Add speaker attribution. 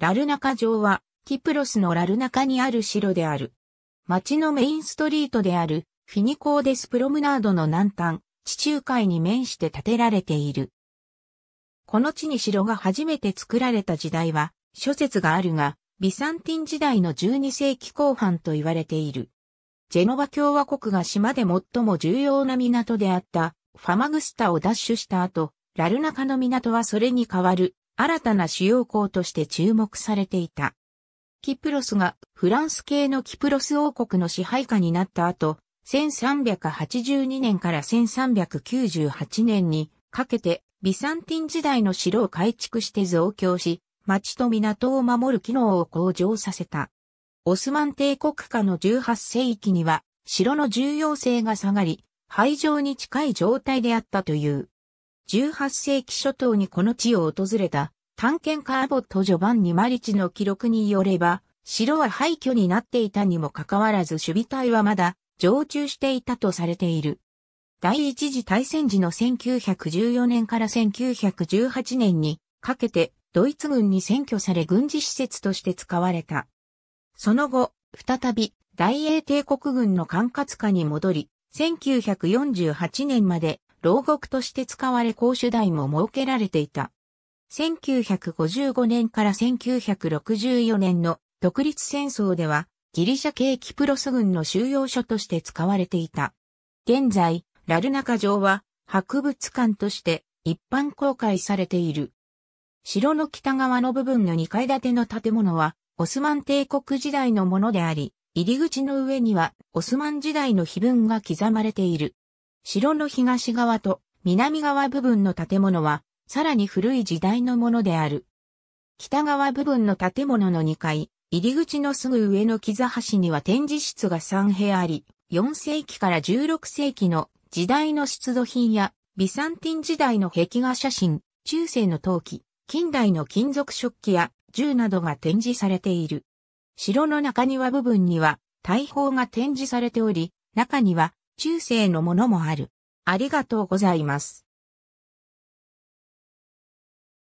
Speaker 1: ラルナカ城は、キプロスのラルナカにある城である。町のメインストリートである、フィニコーデスプロムナードの南端、地中海に面して建てられている。この地に城が初めて作られた時代は、諸説があるが、ビサンティン時代の12世紀後半と言われている。ジェノバ共和国が島で最も重要な港であった、ファマグスタを奪取した後、ラルナカの港はそれに代わる新たな主要港として注目されていた。キプロスがフランス系のキプロス王国の支配下になった後、1382年から1398年にかけてビサンティン時代の城を改築して増強し、町と港を守る機能を向上させた。オスマン帝国下の18世紀には城の重要性が下がり、廃城に近い状態であったという。18世紀初頭にこの地を訪れた探検家アボット・ジョバンニ・マリチの記録によれば、城は廃墟になっていたにもかかわらず守備隊はまだ常駐していたとされている。第一次大戦時の1914年から1918年にかけてドイツ軍に占拠され軍事施設として使われた。その後、再び大英帝国軍の管轄下に戻り、1948年まで牢獄として使われ公主台も設けられていた。1955年から1964年の独立戦争ではギリシャ系キプロス軍の収容所として使われていた。現在、ラルナカ城は博物館として一般公開されている。城の北側の部分の2階建ての建物はオスマン帝国時代のものであり、入り口の上にはオスマン時代の碑文が刻まれている。城の東側と南側部分の建物は、さらに古い時代のものである。北側部分の建物の2階、入り口のすぐ上の木座橋には展示室が3部屋あり、4世紀から16世紀の時代の出土品や、ビサンティン時代の壁画写真、中世の陶器、近代の金属食器や銃などが展示されている。城の中庭部分には大砲が展示されており、中には中世のものもある。ありがとうございます。